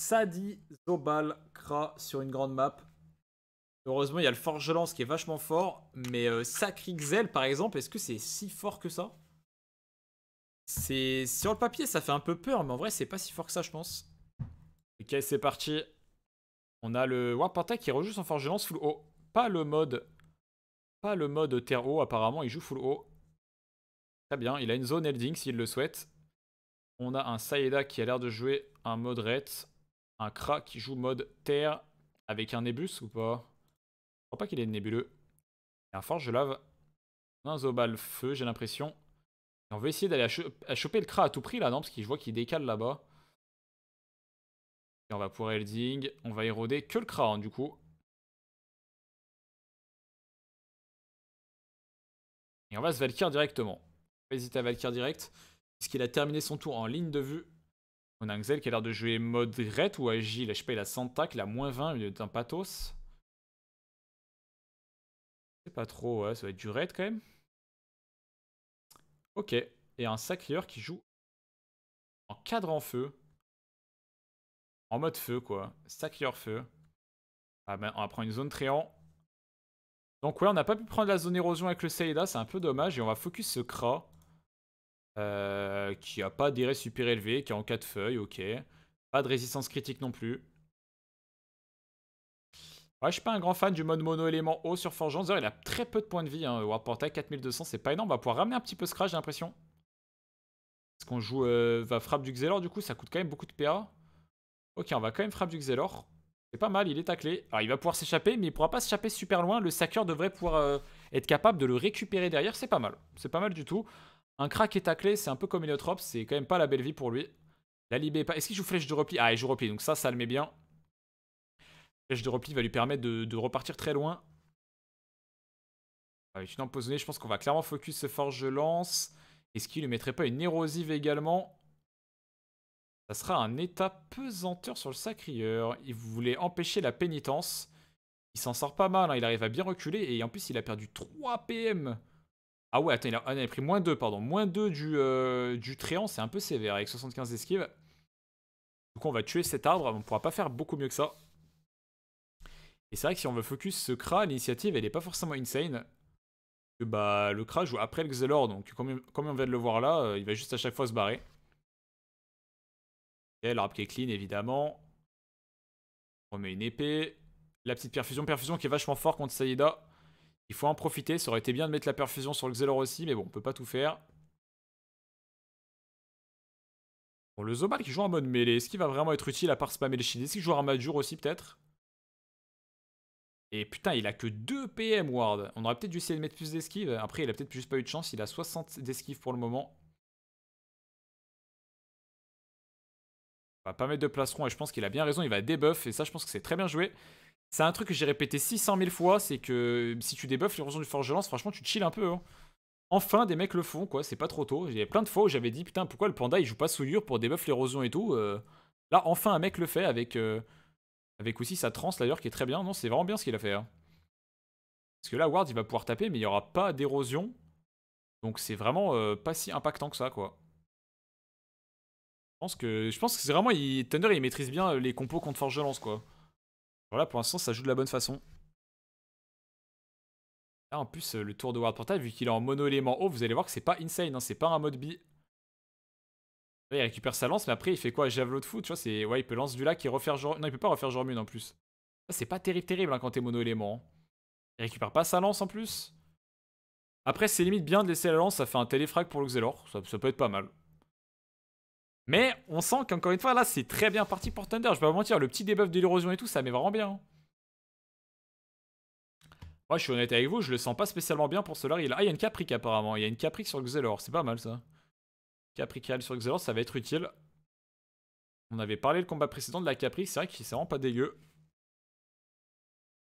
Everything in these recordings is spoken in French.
Sadi Zobal Kra sur une grande map. Heureusement, il y a le Forge Lance qui est vachement fort. Mais euh, Sacrixel, par exemple, est-ce que c'est si fort que ça C'est Sur le papier, ça fait un peu peur, mais en vrai, c'est pas si fort que ça, je pense. Ok, c'est parti. On a le Warpanta qui rejoue son Forge Lance full haut. Pas le mode... Pas le mode terre haut, apparemment, il joue full haut. Très bien, il a une zone Elding s'il le souhaite. On a un Saeda qui a l'air de jouer un mode Red un Kra qui joue mode terre avec un Nebus ou pas Je crois pas qu'il est nébuleux. un Forge, je lave. Un Zobal feu, j'ai l'impression. On veut essayer d'aller à, choper le Kra à tout prix là, non Parce que je vois qu'il décale là-bas. Et on va pour Elding. On va éroder que le Kra hein, du coup. Et on va se Valkyr directement. On hésiter à Valkyr direct. Puisqu'il a terminé son tour en ligne de vue on a Xel qui a l'air de jouer mode Raid ou agile. Je sais pas, il a 100 tac, il a moins 20, il est un pathos. C'est pas trop, ouais, ça va être du raid quand même. Ok, et un sacrieur qui joue en cadre en feu. En mode feu, quoi. Sacrieur feu. Ah ben, on va prendre une zone triant. Donc ouais, on n'a pas pu prendre la zone érosion avec le Seida, c'est un peu dommage. Et on va focus ce Kra. Euh, qui a pas d'IRS super élevé, qui est en 4 feuilles, ok. Pas de résistance critique non plus. Ouais, je suis pas un grand fan du mode mono-élément haut sur Forgeance. il a très peu de points de vie. Hein. Portail 4200, c'est pas énorme. On va pouvoir ramener un petit peu ce crash, j'ai l'impression. Est-ce qu'on joue euh, va frappe du Xelor, du coup, ça coûte quand même beaucoup de PA. Ok, on va quand même frappe du Xelor. C'est pas mal, il est taclé. Alors, il va pouvoir s'échapper, mais il pourra pas s'échapper super loin. Le sacker devrait pouvoir euh, être capable de le récupérer derrière. C'est pas mal. C'est pas mal du tout. Un crack est c'est un peu comme Héliotrope, c'est quand même pas la belle vie pour lui. La Libé est pas... Est-ce qu'il joue flèche de repli Ah, il joue repli, donc ça, ça le met bien. Flèche de repli va lui permettre de, repartir très loin. Avec ah, une empoisonnée, je pense qu'on va clairement focus ce forge lance. Est-ce qu'il ne mettrait pas une érosive également Ça sera un état pesanteur sur le sacrieur. Il voulait empêcher la pénitence. Il s'en sort pas mal, hein, il arrive à bien reculer et en plus il a perdu 3 PM. Ah ouais, attends, il, a, ah, pris moins 2, pardon. Moins 2 du, euh, du tréant, c'est un peu sévère avec 75 esquives. Du coup, on va tuer cet arbre, on ne pourra pas faire beaucoup mieux que ça. Et c'est vrai que si on veut focus ce Kra, l'initiative, elle est pas forcément insane. bah, le Kra joue après le Xelor, donc comme, on vient de le voir là, euh, il va juste à chaque fois se barrer. Et l'arbre qui est clean, évidemment. On remet une épée. La petite perfusion, perfusion qui est vachement fort contre Saïda. Il faut en profiter. Ça aurait été bien de mettre la perfusion sur le Xelor aussi, mais bon, on peut pas tout faire. Bon, le Zobal qui joue en mode mêlée, est-ce qu'il va vraiment être utile à part spammer les chines. Est-ce qu'il joue à aussi, peut-être et putain, il a que 2 PM Ward. On aurait peut-être dû essayer de mettre plus d'esquive. Après, il a peut-être juste pas eu de chance. Il a 60 d'esquive pour le moment. On va pas mettre de placeron et je pense qu'il a bien raison. Il va débuff et ça, je pense que c'est très bien joué. C'est un truc que j'ai répété 600 000 fois, c'est que euh, si tu débuffes l'érosion du lance, franchement, tu chill un peu. Hein. Enfin, des mecs le font, quoi, c'est pas trop tôt. Il y a plein de fois où j'avais dit, putain, pourquoi le panda il joue pas souillure pour débuff l'érosion et tout. Euh. là, enfin, un mec le fait avec, euh, avec aussi sa trance d'ailleurs qui est très bien. Non, c'est vraiment bien ce qu'il a fait. Hein. Parce que là, Ward il va pouvoir taper, mais il y aura pas d'érosion. Donc c'est vraiment pas si impactant que ça, quoi. Je pense que, je pense que c'est vraiment. Thunder il maîtrise bien les compos contre lance, quoi. Voilà, pour l'instant, ça joue de la bonne façon. Là, ah, en plus, euh, le tour de World Portal, vu qu'il est en mono-élément haut, vous allez voir que c'est pas insane, hein, c'est pas un mode B. Là, il récupère sa lance, mais après, il fait quoi Javelot de foot, tu vois, c'est... Ouais, il peut lancer du lac et refaire genre... Non, il peut pas refaire genre en plus. C'est pas terrible, terrible, hein, quand t'es mono-élément. Hein. Il récupère pas sa lance, en plus. Après, c'est limite bien de laisser la lance, ça fait un téléfrag pour l'Oxelor, ça peut être pas mal. Mais on sent qu'encore une fois, là, c'est très bien parti pour Thunder. Je vais pas mentir, le petit debuff de l'érosion et tout, ça met vraiment bien. Moi, hein. je suis honnête avec vous, je le sens pas spécialement bien pour ce Ah, il y a une Capric apparemment. Il y a une Capric sur Xelor. C'est pas mal ça. Caprical sur Xelor, ça va être utile. On avait parlé le combat précédent de la Capric. C'est vrai qu'il s'est vraiment pas dégueu.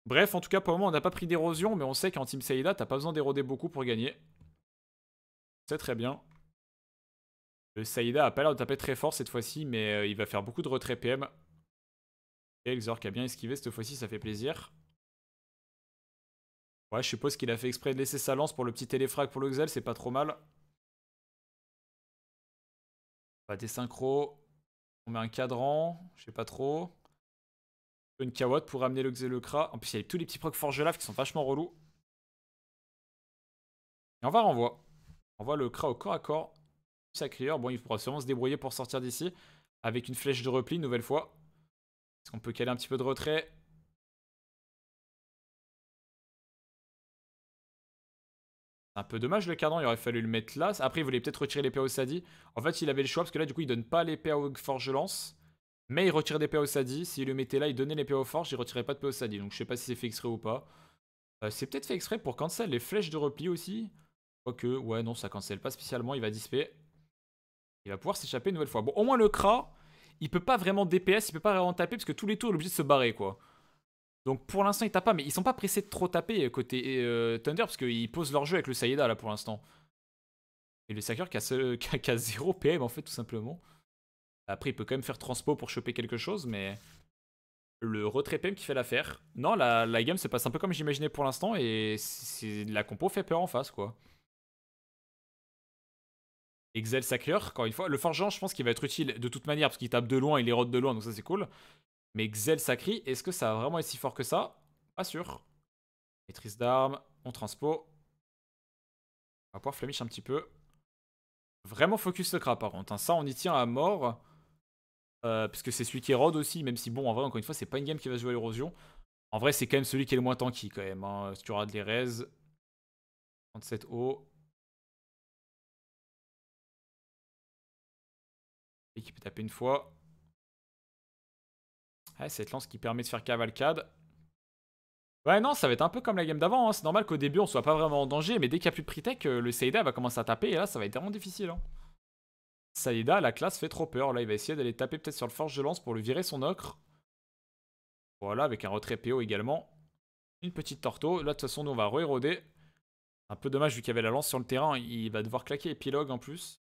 Bref, en tout cas, pour le moment, on n'a pas pris d'érosion, mais on sait qu'en Team Saïda, t'as pas besoin d'éroder beaucoup pour gagner. C'est très bien. Euh, Saïda a pas l'air de taper très fort cette fois-ci, mais euh, il va faire beaucoup de retrait PM. Et Exor qui a bien esquivé cette fois-ci, ça fait plaisir. Ouais, je suppose qu'il a fait exprès de laisser sa lance pour le petit téléfrag pour l'Oxel, c'est pas trop mal. Pas des synchros. On met un cadran, je sais pas trop. Une kawatt pour amener l'Oxel le Kra. En plus, il y a tous les petits procs forge-lave qui sont vachement relous. Et on va renvoi. On voit le Kra au corps à corps crieur bon, il pourra sûrement se débrouiller pour sortir d'ici. Avec une flèche de repli, nouvelle fois. Est-ce qu'on peut caler un petit peu de retrait un peu dommage le cardan, il aurait fallu le mettre là. Après, il voulait peut-être retirer l'épée au Sadi. En fait, il avait le choix parce que là, du coup, il donne pas l'épée au Forge Lance. Mais il retire l'épée au Sadi. S'il le mettait là, il donnait l'épée au Forge, il retirait pas de au Sadi. Donc je sais pas si c'est fait exprès ou pas. Euh, c'est peut-être fait exprès pour cancel les flèches de repli aussi. Quoique, ouais, non, ça cancel pas spécialement, il va disper. Il va pouvoir s'échapper une nouvelle fois. Bon, au moins le Kra, il peut pas vraiment DPS, il peut pas vraiment taper parce que tous les tours, il est obligé de se barrer, quoi. Donc pour l'instant, il tape pas, mais ils sont pas pressés de trop taper euh, côté euh, Thunder parce qu'ils posent leur jeu avec le Sayeda là pour l'instant. Et le Saker qui a, seul, 0 PM en fait, tout simplement. Après, il peut quand même faire transpo pour choper quelque chose, mais le retrait PM qui fait l'affaire. Non, la, la game se passe un peu comme j'imaginais pour l'instant et la compo fait peur en face, quoi. Excel Sackler, encore une fois. Le Forgeant, je pense qu'il va être utile de toute manière, parce qu'il tape de loin, il érode de loin, donc ça c'est cool. Mais Xel Sacri, est-ce que ça va vraiment être si fort que ça Pas sûr. Maîtrise d'armes, on transpo. On va pouvoir flamiche un petit peu. Vraiment focus le crap par contre. Hein. Ça, on y tient à mort. Euh, parce puisque c'est celui qui érode aussi, même si bon, en vrai, encore une fois, c'est pas une game qui va jouer à l'érosion. En vrai, c'est quand même celui qui est le moins tanky quand même. Hein. Si tu auras de les 37 haut. Et qui peut taper une fois. cette lance qui permet de faire cavalcade. Ouais, non, ça va être un peu comme la game d'avant. Hein. C'est normal qu'au début, on soit pas vraiment en danger. Mais dès qu'il n'y a plus de pre euh, le Saïda va commencer à taper. Et là, ça va être vraiment difficile. Hein. Saïda, la classe fait trop peur. Là, il va essayer d'aller taper peut-être sur le forge de lance pour lui virer son ocre. Voilà, avec un retrait PO également. Une petite torteau. Là, de toute façon, nous, on va re-éroder. Un peu dommage, vu qu'il y avait la lance sur le terrain. Il va devoir claquer épilogue en plus.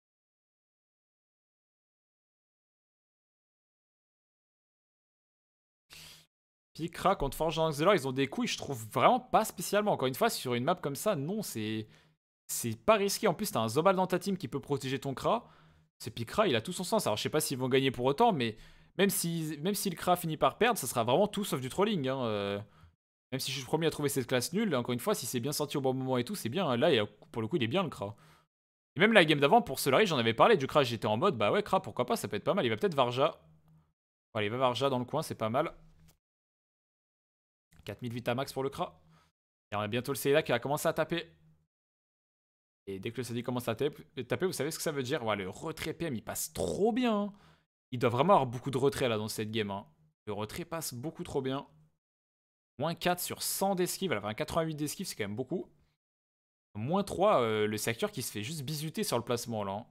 Picra contre Forge Xelor, ils ont des couilles, je trouve vraiment pas spécialement. Encore une fois, sur une map comme ça, non, c'est c'est pas risqué. En plus, t'as un Zobal dans ta team qui peut protéger ton Kra. C'est Picra, il a tout son sens. Alors, je sais pas s'ils vont gagner pour autant, mais même si, même si le Kra finit par perdre, ça sera vraiment tout sauf du trolling. Hein, euh. même si je suis le premier à trouver cette classe nulle, encore une fois, si c'est bien sorti au bon moment et tout, c'est bien. Là, pour le coup, il est bien le Kra. Et même la game d'avant, pour cela j'en avais parlé du Kra. J'étais en mode, bah ouais, Kra, pourquoi pas, ça peut être pas mal. Il va peut-être Varja. Il va Varja dans le coin, c'est pas mal. 4000 Vitamax pour le Kra. Et on a bientôt le CELA qui a commencé à taper. Et dès que le Seida commence à euh, taper, vous savez ce que ça veut dire ouais, Le retrait PM, il passe trop bien. Hein. Il doit vraiment avoir beaucoup de retrait là dans cette game. Hein. Le retrait passe beaucoup trop bien. Moins 4 sur 100 d'esquive. Enfin, 88 d'esquive, c'est quand même beaucoup. Moins 3, euh, le secteur qui se fait juste bisuter sur le placement là. Hein.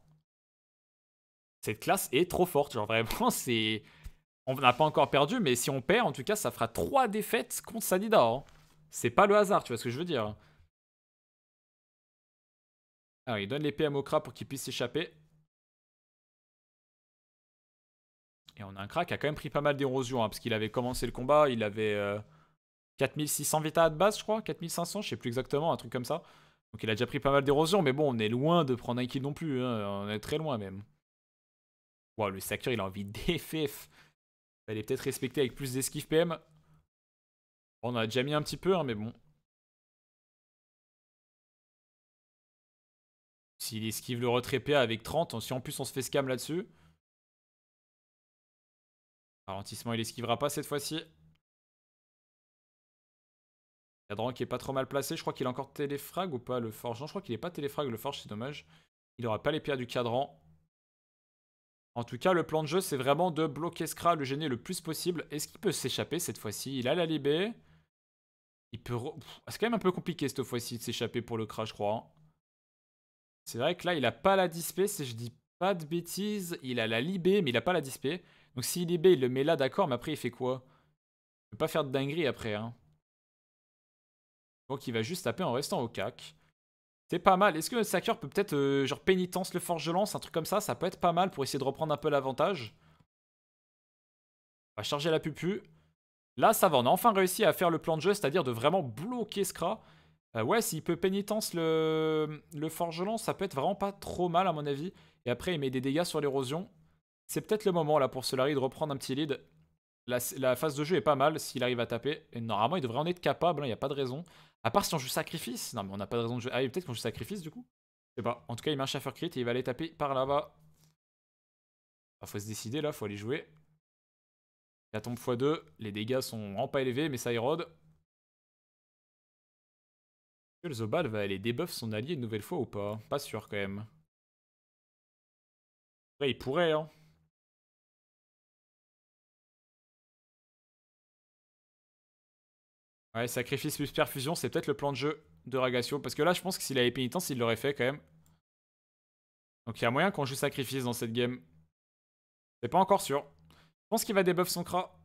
Cette classe est trop forte. Genre vraiment, c'est. On n'a pas encore perdu, mais si on perd, en tout cas, ça fera 3 défaites contre Sanida. Hein. C'est pas le hasard, tu vois ce que je veux dire. Hein. Alors, il donne l'épée à Mokra pour qu'il puisse s'échapper. Et on a un crack qui a quand même pris pas mal d'érosion, hein, parce qu'il avait commencé le combat, il avait 4600 euh, Vita de base, je crois, 4500, je sais plus exactement, un truc comme ça. Donc il a déjà pris pas mal d'érosion, mais bon, on est loin de prendre un non plus, on est très loin même. Waouh, le secteur il a envie d'effet. Elle est peut-être respectée avec plus d'esquive PM. On en a déjà mis un petit peu, hein, mais bon. S'il esquive le retrait PA avec 30, si en plus on se fait scam là-dessus. Ralentissement, il esquivera pas cette fois-ci. Cadran qui est pas trop mal placé. Je crois qu'il a encore téléfrag ou pas le forge. Non, je crois qu'il est pas téléfrag le forge, c'est dommage. Il aura pas les pierres du cadran. En tout cas, le plan de jeu, c'est vraiment de bloquer Scra, le gêner le plus possible. Est-ce qu'il peut s'échapper cette fois-ci Il a la libé. Il peut... C'est quand même un peu compliqué cette fois-ci de s'échapper pour le crash je crois. Hein. C'est vrai que là, il a pas la dispé, si je dis pas de bêtises. Il a la libé, mais il a pas la dispé. Donc s'il libé, il le met là, d'accord, mais après, il fait quoi Il peut pas faire de dinguerie après, hein. Donc il va juste taper en restant au cac. C'est pas mal. Est-ce que Saker peut peut-être, euh, genre, pénitence le forge lance, un truc comme ça Ça peut être pas mal pour essayer de reprendre un peu l'avantage. On va charger la pupu. Là, ça va. On a enfin réussi à faire le plan de jeu, c'est-à-dire de vraiment bloquer Scra. Euh, ouais, s'il peut pénitence le, le lance, ça peut être vraiment pas trop mal à mon avis. Et après, il met des dégâts sur l'érosion. C'est peut-être le moment là pour Solari de reprendre un petit lead. La, phase de jeu est pas mal s'il arrive à taper. Et normalement, il devrait en être capable, hein, il n'y a pas de raison. À part si on joue sacrifice. Non, mais on n'a pas de raison de jouer. Ah, peut-être qu'on joue sacrifice du coup. Je sais pas. En tout cas, il met un chauffeur crit et il va aller taper par là-bas. Il ah, faut se décider là, faut aller jouer. La tombe x2, les dégâts sont pas élevés, mais ça érode. Est-ce que le Zobal va aller debuff son allié une nouvelle fois ou pas Pas sûr quand même. Ouais, il pourrait, hein. Ouais, sacrifice plus perfusion, c'est peut-être le plan de jeu de Ragacio. Parce que là, je pense que s'il avait pénitence, il l'aurait fait quand même. Donc il y a moyen qu'on joue sacrifice dans cette game. C'est pas encore sûr. Je pense qu'il va débuff son cra.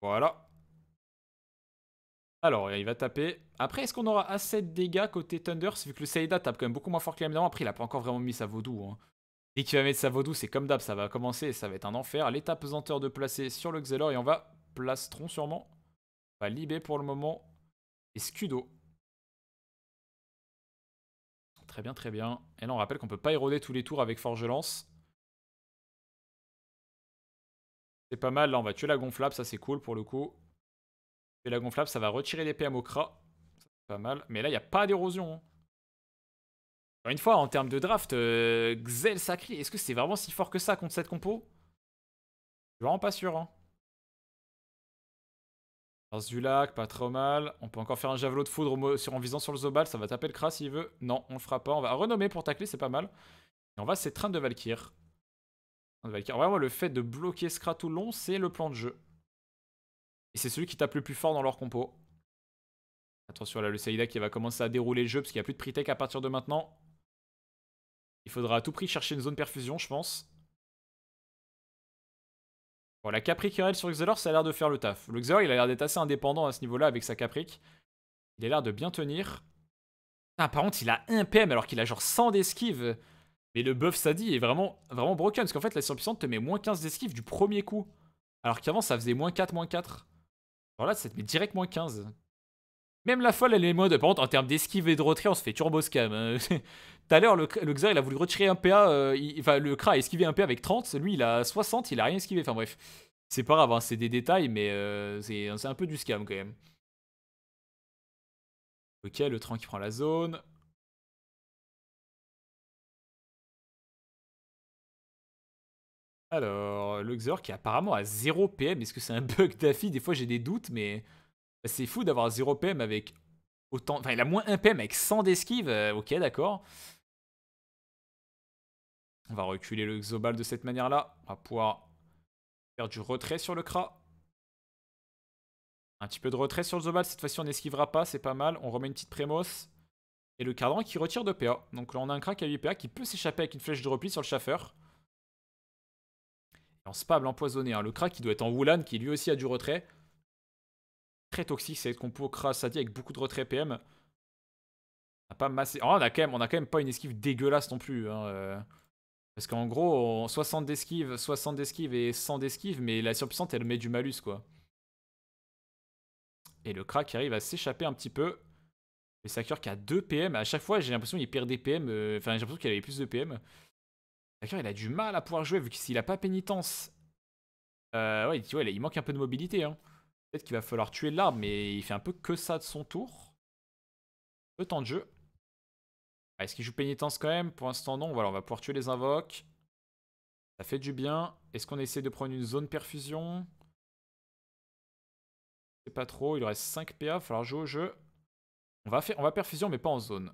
Voilà. Alors, il va taper. Après, est-ce qu'on aura assez de dégâts côté Thunder Vu que le Saïda tape quand même beaucoup moins fort que l'Amidon. Après, il a pas encore vraiment mis sa vaudou. Et hein. Dès qu'il va mettre sa vaudou, c'est comme d'hab, ça va commencer ça va être un enfer. L'étape pesanteur de placer sur le Xelor et on va Plastron sûrement. va bah, Libé pour le moment. Et Scudo. Très bien, très bien. Et là, on rappelle qu'on peut pas éroder tous les tours avec Forge Lance. C'est pas mal. Là, on va tuer la gonflable. Ça, c'est cool pour le coup. Et la gonflable, ça va retirer l'épée à Mokra. C'est pas mal. Mais là, il n'y a pas d'érosion. Hein. Encore une fois, en termes de draft, euh, Xel Sacri, est-ce que c'est vraiment si fort que ça contre cette compo Je suis vraiment pas sûr. Hein du Lac pas trop mal. On peut encore faire un javelot de foudre sur, en visant sur le Zobal. Ça va taper le si s'il veut. Non, on le fera pas. On va renommer pour tacler, c'est pas mal. Et on va Train de Valkyr. De Valkyr. le fait de bloquer Skra tout le long, c'est le plan de jeu. Et c'est celui qui tape le plus fort dans leur compo. Attention là, le Saïda qui va commencer à dérouler le jeu parce qu'il n'y a plus de pre à partir de maintenant. Il faudra à tout prix chercher une zone perfusion, je pense. Bon, la caprique Querelle sur Xelor, ça a l'air de faire le taf. Le Xelor, il a l'air d'être assez indépendant à ce niveau-là avec sa caprique Il a l'air de bien tenir. Ah, par contre, il a 1 PM alors qu'il a genre 100 d'esquive. Mais le buff Sadi est vraiment, vraiment broken. Parce qu'en fait, la surpuissante te met moins 15 d'esquive du premier coup. Alors qu'avant, ça faisait moins 4, moins 4. Alors là, ça te met direct moins 15. Même la folle, elle est mode. Par contre, en termes d'esquive et de retrait, on se fait turbo scam. Hein. Tout à l'heure, le, Xer, il a voulu retirer un PA. Euh, il, enfin, le Kra a esquivé un PA avec 30. Lui, il a 60. Il a rien esquivé. Enfin, bref. C'est pas grave, hein, c'est des détails, mais euh, c'est un peu du scam quand même. Ok, le train qui prend la zone. Alors, le Xer qui apparemment a 0 PM. Est-ce que c'est un bug d'affi Des fois, j'ai des doutes, mais. Bah, c'est fou d'avoir 0 PM avec autant. Enfin, il a moins 1 PM avec 100 d'esquive. Euh, ok, d'accord. On va reculer le Zobal de cette manière-là. On va pouvoir faire du retrait sur le Kra. Un petit peu de retrait sur le Zobal, Cette fois-ci, on n'esquivera pas. C'est pas mal. On remet une petite Prémos. Et le Cardan qui retire de PA. Donc là, on a un qui a 8 PA qui peut s'échapper avec une flèche de repli sur le chaffeur. Et se spable empoisonné. Hein. Le Kra qui doit être en Wulan qui lui aussi a du retrait très toxique, cette compo ça dit, avec beaucoup de retrait PM. On a pas massé. on, a quand même, pas une esquive dégueulasse non plus. Hein, euh. Parce qu'en gros, 60 d'esquive, 60 d'esquive et 100 d'esquive, mais la surpuissante elle met du malus quoi. Et le crack arrive à s'échapper un petit peu. Le Sakur qui a 2 PM, à chaque fois j'ai l'impression qu'il perd des PM, euh, enfin j'ai l'impression qu'il avait plus de PM. Sakur il a du mal à pouvoir jouer vu qu'il a pas pénitence. Euh, ouais, tu vois il manque un peu de mobilité. Hein. Peut-être qu'il va falloir tuer l'arbre, mais il fait un peu que ça de son tour. Peu temps de jeu. Ah, est-ce qu'il joue pénitence quand même Pour l'instant, non. Voilà, on va pouvoir tuer les invoques. Ça fait du bien. Est-ce qu'on essaie de prendre une zone perfusion sais pas trop. Il reste 5 PA. Il va falloir jouer au jeu. On va, faire, on va perfusion, mais pas en zone.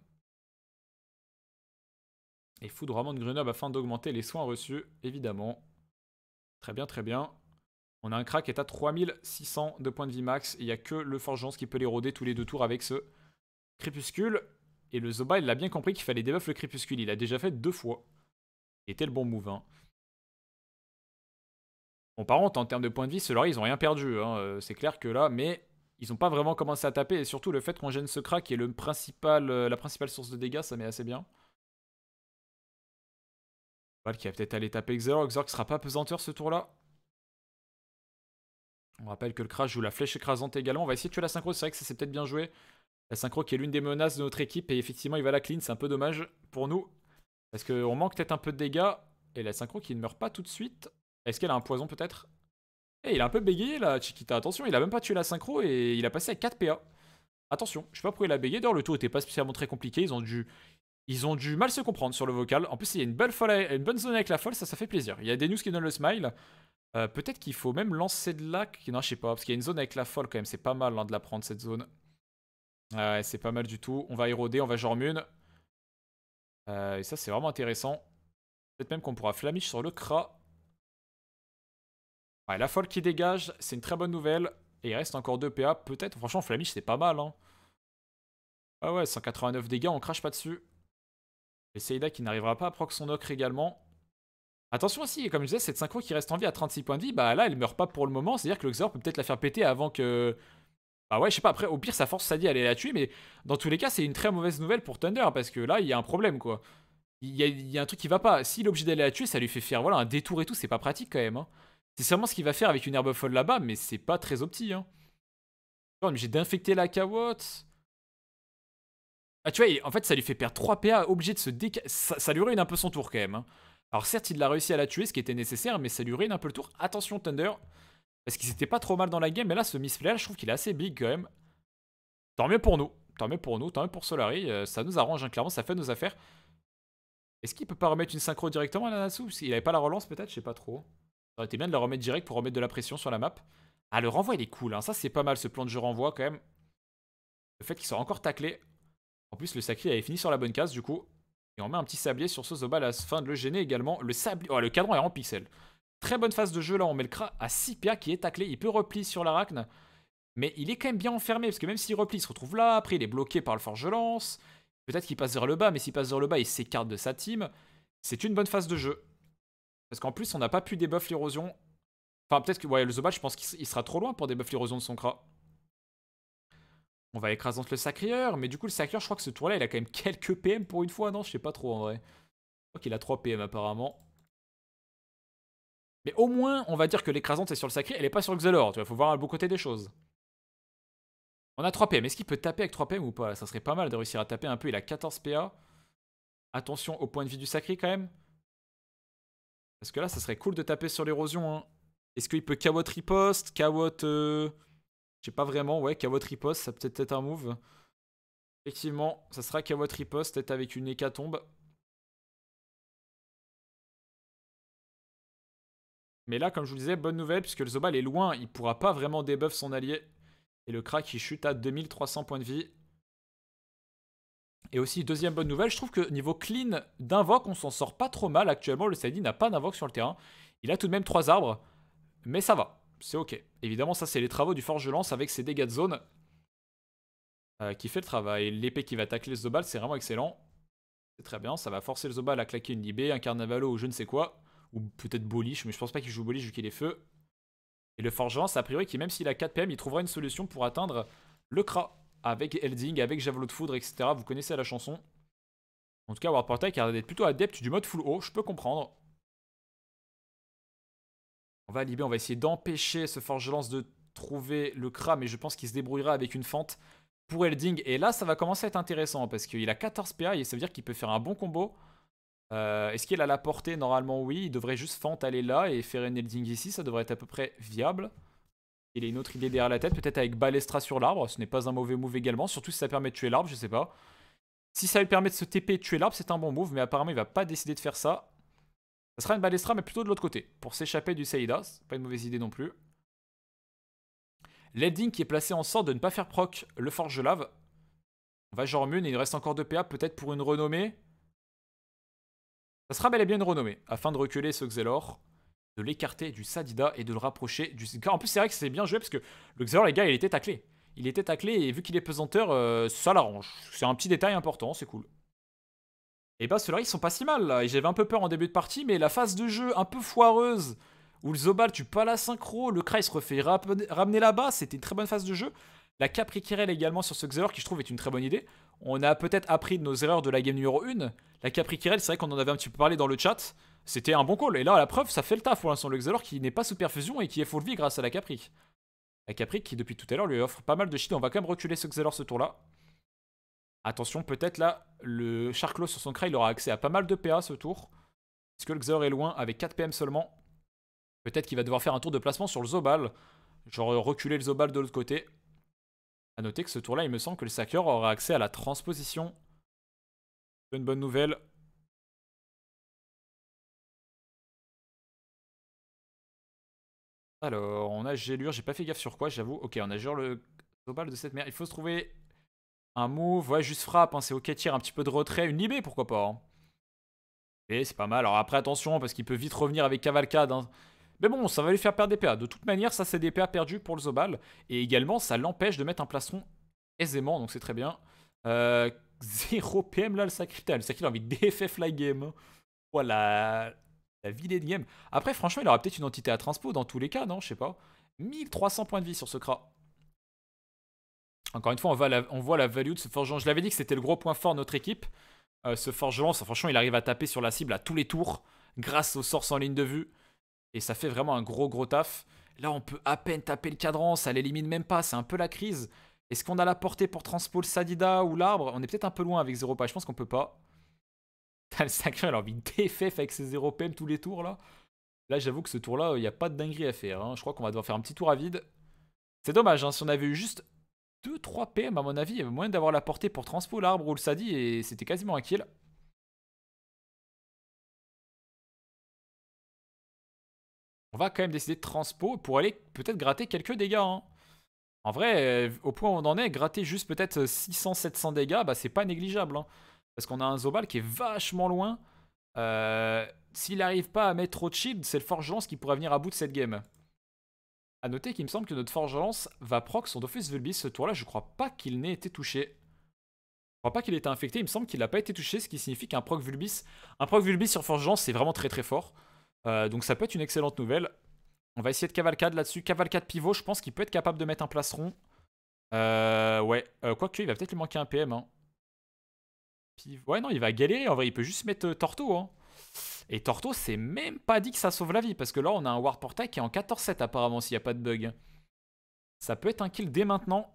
Et foudrement de Grenoble afin d'augmenter les soins reçus, évidemment. Très bien, très bien. On a un crack qui est à 3600 de points de vie max. il n'y a que le Forgeance qui peut l'éroder tous les deux tours avec ce Crépuscule. Et le Zoba, il l'a bien compris qu'il fallait débuff le Crépuscule. Il l'a déjà fait deux fois. C'était le bon move. Hein. Bon, par contre, en termes de points de vie, ceux ils n'ont rien perdu. Hein. Euh, c'est clair que là, mais ils n'ont pas vraiment commencé à taper. Et surtout, le fait qu'on gêne ce crack qui est euh, la principale source de dégâts, ça met assez bien qui va peut-être aller taper Xor, Xor sera pas pesanteur ce tour-là. On rappelle que le Crash joue la flèche écrasante également. On va essayer de tuer la synchro. C'est vrai que ça s'est peut-être bien joué. La synchro qui est l'une des menaces de notre équipe. Et effectivement, il va la clean. C'est un peu dommage pour nous. Parce qu'on manque peut-être un peu de dégâts. Et la synchro qui ne meurt pas tout de suite. Est-ce qu'elle a un poison peut-être Et eh, il a un peu bégayé là, Chiquita. Attention, il a même pas tué la synchro et il a passé à 4 PA. Attention, je sais pas pourquoi il a bégayé. D'ailleurs, le tour était pas spécialement très compliqué. Ils ont dû ils ont dû mal se comprendre sur le vocal. En plus, il y a une, belle une bonne zone avec la folle, ça, ça fait plaisir. Il y a des news qui donnent le smile. Euh, peut-être qu'il faut même lancer de là. Non, je sais pas, parce qu'il y a une zone avec la folle quand même. C'est pas mal hein, de la prendre cette zone. Ah ouais, c'est pas mal du tout. On va éroder, on va genre Euh, et ça, c'est vraiment intéressant. Peut-être même qu'on pourra Flamish sur le cra. Ouais, la folle qui dégage, c'est une très bonne nouvelle. Et il reste encore 2 PA, peut-être. Franchement, Flamish, c'est pas mal. Hein. Ah ouais, 189 dégâts, on crache pas dessus. Et Seida qui n'arrivera pas à proc son ocre également. Attention aussi, comme je disais, cette synchro qui reste en vie à 36 points de vie, bah là elle meurt pas pour le moment, c'est-à-dire que le peut peut-être la faire péter avant que... Bah ouais, je sais pas, après au pire sa force ça à aller la tuer, mais dans tous les cas c'est une très mauvaise nouvelle pour Thunder, parce que là il y a un problème quoi. Il y, a, un truc qui va pas, s'il est obligé d'aller la tuer, ça lui fait faire voilà, un détour et tout, c'est pas pratique quand même. Hein. C'est sûrement ce qu'il va faire avec une herbe folle là-bas, mais c'est pas très opti. Hein. Oh, j'ai d'infecter la cawotte. Ah tu vois, en fait ça lui fait perdre 3 PA, obligé de se déca... ça, lui ruine un peu son tour quand même. Hein. Alors certes, il a réussi à la tuer, ce qui était nécessaire, mais ça lui ruine un peu le tour. Attention Thunder, parce qu'il s'était pas trop mal dans la game, mais là, ce Miss Flair, je trouve qu'il est assez big quand même. Tant mieux pour nous, tant mieux pour nous, tant mieux pour Solari, euh, ça nous arrange, hein, clairement, ça fait nos affaires. Est-ce qu'il peut pas remettre une synchro directement à Nanasu Il avait pas la relance peut-être, je sais pas trop. Ça aurait été bien de la remettre direct pour remettre de la pression sur la map. Ah, le renvoi, il est cool, hein, ça c'est pas mal ce plan de jeu renvoi quand même. Le fait qu'il soit encore taclé. En plus, le Sacri avait fini sur la bonne case, du coup, et on met un petit sablier sur ce Zobal afin de le gêner également. Le sablier. Oh, le cadran est en pixel. Très bonne phase de jeu là, on met le Kra à 6 PA qui est taclé. Il peut replier sur l'arachne. Mais il est quand même bien enfermé, parce que même s'il replie, il se retrouve là, après il est bloqué par le forge lance. Peut-être qu'il passe vers le bas, mais s'il passe vers le bas, il s'écarte de sa team. C'est une bonne phase de jeu. Parce qu'en plus, on n'a pas pu débuff l'érosion. Enfin, peut-être que le Zobal, je pense qu'il sera trop loin pour débuff l'érosion de son cra. On va écrasante le sacrieur, mais du coup le sacrieur, je crois que ce tour-là, il a quand même quelques PM pour une fois, non Je sais pas trop en vrai. Je crois qu'il a 3 PM apparemment. Mais au moins, on va dire que l'écrasante est sur le sacré, elle est pas sur Xelor, tu vois, faut voir le beau côté des choses. On a 3 PM, est-ce qu'il peut taper avec 3 PM ou pas Ça serait pas mal de réussir à taper un peu, il a 14 PA. Attention au point de vie du sacré quand même. Parce que là, ça serait cool de taper sur l'érosion. Hein. Est-ce qu'il peut Kawot riposte, kawot... Euh, je sais pas vraiment, ouais, votre riposte, ça peut-être un move. Effectivement, ça sera votre riposte, peut-être avec une hécatombe. Mais là, comme je vous le disais, bonne nouvelle, puisque le Zobal est loin, il pourra pas vraiment debuff son allié. Et le Krak, il chute à 2300 points de vie. Et aussi, deuxième bonne nouvelle, je trouve que niveau clean d'invoque, on s'en sort pas trop mal. Actuellement, le Saidi n'a pas d'invoque sur le terrain. Il a tout de même trois arbres, mais ça va c'est ok. Évidemment, ça, c'est les travaux du Forge Lance avec ses dégâts de zone euh, qui fait le travail. L'épée qui va attaquer le Zobal, c'est vraiment excellent. C'est très bien, ça va forcer le Zobal à claquer une IB, un carnaval ou je ne sais quoi. Ou peut-être Boliche, mais je pense pas qu'il joue Boliche vu qu'il est feu. Et le Forge Lance, a priori, qui même s'il a 4 PM, il trouvera une solution pour atteindre le Kra avec Elding, avec Javelot de Foudre, etc. Vous connaissez la chanson. En tout cas, war a car d'être plutôt adepte du mode full haut, je peux comprendre. On va on va essayer d'empêcher ce Forgelance de trouver le crâne, mais je pense qu'il se débrouillera avec une fente pour Elding. Et là, ça va commencer à être intéressant parce qu'il a 14 PA et ça veut dire qu'il peut faire un bon combo. Euh, est-ce qu'il a la portée Normalement, oui. Il devrait juste fente aller là et faire un Elding ici. Ça devrait être à peu près viable. Il a une autre idée derrière la tête, peut-être avec Balestra sur l'arbre. Ce n'est pas un mauvais move également, surtout si ça permet de tuer l'arbre, je ne sais pas. Si ça lui permet de se TP et tuer l'arbre, c'est un bon move, mais apparemment, il va pas décider de faire ça. Ça sera une balestra, mais plutôt de l'autre côté, pour s'échapper du Saïda, pas une mauvaise idée non plus. Ledding qui est placé en sorte de ne pas faire proc le Forge Lave. On va genre mune et il reste encore de PA, peut-être pour une renommée. Ça sera bel et bien une renommée, afin de reculer ce Xelor, de l'écarter du Sadida et de le rapprocher du En plus, c'est vrai que c'est bien joué parce que le Xelor, les gars, il était taclé. Il était taclé et vu qu'il est pesanteur, euh, ça l'arrange. C'est un petit détail important, c'est cool. Et eh bah ben, ceux-là ils sont pas si mal j'avais un peu peur en début de partie, mais la phase de jeu un peu foireuse, où le Zobal tue pas la synchro, le Kreis se refait ramener là-bas, c'était une très bonne phase de jeu. La Capri Kirel également sur ce Xelor qui je trouve est une très bonne idée. On a peut-être appris de nos erreurs de la game numéro 1. La Capri Kirel, c'est vrai qu'on en avait un petit peu parlé dans le chat, c'était un bon call, et là à la preuve ça fait le taf pour l'instant, le Xelor qui n'est pas sous perfusion et qui est full vie grâce à la Capri. La Capri qui depuis tout à l'heure lui offre pas mal de shit, on va quand même reculer ce Xelor ce tour-là. Attention, peut-être là, le Charclos sur son Cray, il aura accès à pas mal de PA ce tour. Puisque le Xor est loin avec 4 PM seulement. Peut-être qu'il va devoir faire un tour de placement sur le Zobal. Genre reculer le Zobal de l'autre côté. A noter que ce tour-là, il me semble que le Sacker aura accès à la transposition. C'est une bonne nouvelle. Alors, on a Gélure, j'ai pas fait gaffe sur quoi, j'avoue. Ok, on a Gélure le Zobal de cette merde. Il faut se trouver un move, ouais, juste frappe, hein, c'est ok, tir, un petit peu de retrait, une libée, pourquoi pas. Hein. Et c'est pas mal. Alors après, attention, parce qu'il peut vite revenir avec Cavalcade. Hein. Mais bon, ça va lui faire perdre des PA. De toute manière, ça, c'est des PA perdus pour le Zobal. Et également, ça l'empêche de mettre un plastron aisément, donc c'est très bien. Euh, 0 PM là, le sacré. Le Sacrita, il a envie de fly game. Voilà, oh la vie de game. Après, franchement, il aura peut-être une entité à transpo dans tous les cas, non Je sais pas. 1300 points de vie sur ce cra encore une fois, on voit la, on value de ce forgeron. Je l'avais dit que c'était le gros point fort de notre équipe. Euh, ce forgeron, ça, franchement, il arrive à taper sur la cible à tous les tours grâce aux sorts en ligne de vue. Et ça fait vraiment un gros gros taf. Là, on peut à peine taper le cadran, ça l'élimine même pas, c'est un peu la crise. Est-ce qu'on a la portée pour le Sadida ou l'arbre On est peut-être un peu loin avec 0 pas, je pense qu'on peut pas. le sacré, elle a envie de avec ses 0 PM tous les tours là. Là, j'avoue que ce tour-là, il n'y a pas de dinguerie à faire. Hein. Je crois qu'on va devoir faire un petit tour à vide. C'est dommage, hein. si on avait eu juste 2-3 PM à mon avis, il y avait moyen d'avoir la portée pour transpo l'arbre ou le Sadi et c'était quasiment un kill. On va quand même décider de transpo pour aller peut-être gratter quelques dégâts. Hein. En vrai, euh, au point où on en est, gratter juste peut-être 600-700 dégâts, bah, c'est pas négligeable. Hein. Parce qu'on a un Zobal qui est vachement loin. Euh, s'il n'arrive pas à mettre trop de shield, c'est le Forge Lance qui pourrait venir à bout de cette game. A noter qu'il me semble que notre forgeance va proc son Dofus Vulbis ce tour-là. Je crois pas qu'il n'ait été touché. Je crois pas qu'il ait été infecté. Il me semble qu'il n'a pas été touché, ce qui signifie qu'un proc Vulbis, un proc Vulbis sur forgeance, c'est vraiment très très fort. Euh, donc ça peut être une excellente nouvelle. On va essayer de cavalcade là-dessus. Cavalcade pivot, je pense qu'il peut être capable de mettre un placeron Euh, ouais, euh, quoique il va peut-être lui manquer un PM. Hein. Ouais, non, il va galérer en vrai. Il peut juste mettre euh, Torto. Hein. Et Torto, c'est même pas dit que ça sauve la vie, parce que là, on a un War Portail qui est en 14-7 apparemment, s'il n'y a pas de bug. Ça peut être un kill dès maintenant.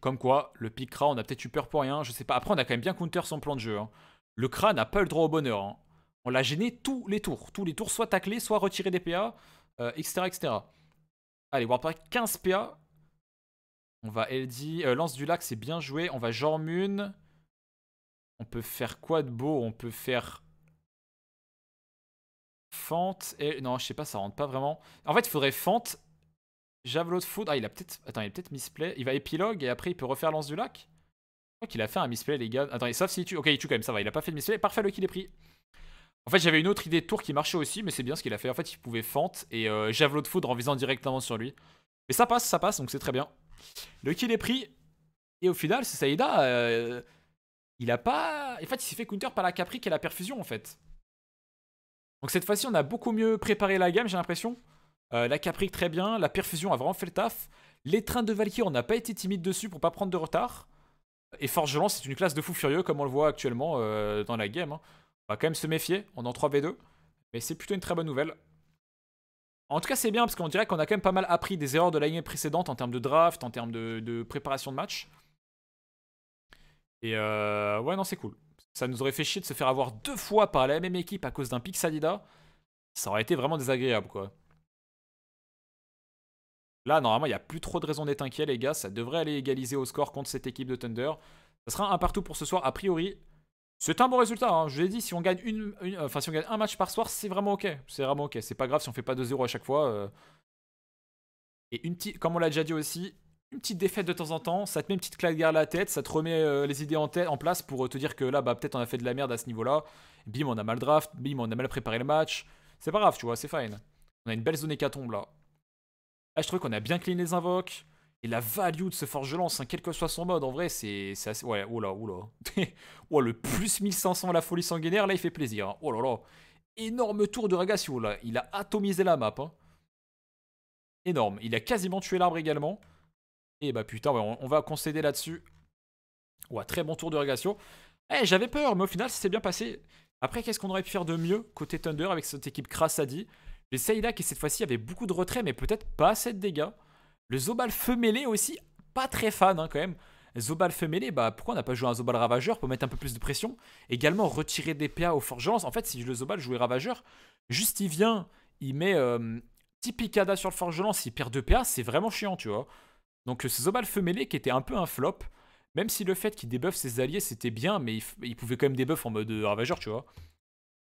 Comme quoi, le pic on a peut-être eu peur pour rien, je sais pas. Après, on a quand même bien counter son plan de jeu. Hein. Le Kra n'a pas le droit au bonheur. Hein. On l'a gêné tous les tours. Tous les tours, soit taclé, soit retiré des PA, etc., etc. Allez, War Portail, 15 PA. On va LD. Euh, Lance du Lac, c'est bien joué. On va Jormune. On peut faire quoi de beau On peut faire Fente et. Non, je sais pas, ça rentre pas vraiment. En fait, il faudrait Fente, Javelot de Foudre. Ah, il a peut-être. Attends, il peut-être misplay. Il va épilogue et après, il peut refaire Lance du Lac. Je crois qu'il a fait un misplay, les gars. Attends sauf s'il tue. Ok, il tue quand même, ça va. Il a pas fait de misplay. Parfait, le kill est pris. En fait, j'avais une autre idée de tour qui marchait aussi, mais c'est bien ce qu'il a fait. En fait, il pouvait Fente et euh, Javelot de Foudre en visant directement sur lui. Mais ça passe, ça passe, donc c'est très bien. Le kill est pris. Et au final, c'est Saïda. Euh, il a pas. En fait, il s'est fait counter par la Capri et la perfusion en fait. Donc cette fois-ci, on a beaucoup mieux préparé la game j'ai l'impression. Euh, la Capric très bien, la perfusion a vraiment fait le taf. Les trains de Valkyrie, on n'a pas été timide dessus pour pas prendre de retard. Et Forge c'est une classe de fou furieux, comme on le voit actuellement euh, dans la game. Hein. On va quand même se méfier, on en 3v2. Mais c'est plutôt une très bonne nouvelle. En tout cas, c'est bien, parce qu'on dirait qu'on a quand même pas mal appris des erreurs de la game précédente en termes de draft, en termes de, de préparation de match. Et euh, ouais, non, c'est cool. Ça nous aurait fait chier de se faire avoir deux fois par la même équipe à cause d'un Pixadida. Ça aurait été vraiment désagréable, quoi. Là, normalement, il n'y a plus trop de raison d'être inquiet, les gars. Ça devrait aller égaliser au score contre cette équipe de Thunder. Ça sera un partout pour ce soir, a priori. C'est un bon résultat, hein. Je je l'ai dit, si on, gagne une, si on gagne un match par soir, c'est vraiment ok. C'est vraiment ok, c'est pas grave si on fait pas 2-0 à chaque fois. Euh. Et une petite, comme on l'a déjà dit aussi, une petite défaite de temps en temps, ça te met une petite claque à la tête, ça te remet euh, les idées en, place pour euh, te dire que là, bah, peut-être on a fait de la merde à ce niveau-là. Bim, on a mal draft, bim, on a mal préparé le match. C'est pas grave, tu vois, c'est fine. On a une belle zone hécatombe là. Là, je trouve qu'on a bien clean les invoques. Et la value de ce forge lance, hein, quel que soit son mode, en vrai, c'est assez. Ouais, oula, oh oh oula. oh le plus 1500 à la folie sanguinaire, là, il fait plaisir. Hein. Oh là là. Énorme tour de ragasio, là. Il a atomisé la map. Hein. Énorme. Il a quasiment tué l'arbre également. Et bah putain, on, va concéder là-dessus. Ouais, très bon tour de régation. Eh, j'avais peur, mais au final, ça s'est bien passé. Après, qu'est-ce qu'on aurait pu faire de mieux côté Thunder avec cette équipe Krasadi Les là qui cette fois-ci avait beaucoup de retrait, mais peut-être pas assez de dégâts. Le Zobal Feu Mêlé aussi, pas très fan hein, quand même. Zobal Feu bah pourquoi on n'a pas joué un Zobal Ravageur pour mettre un peu plus de pression Également retirer des PA aux lance. En fait, si le Zobal jouait Ravageur, juste il vient, il met euh, sur le lance, il perd 2 PA, c'est vraiment chiant, tu vois. Donc euh, ce Zobal Feu qui était un peu un flop, même si le fait qu'il débuffe ses alliés c'était bien, mais il, pouvait quand même débuff en mode euh, ravageur, tu vois.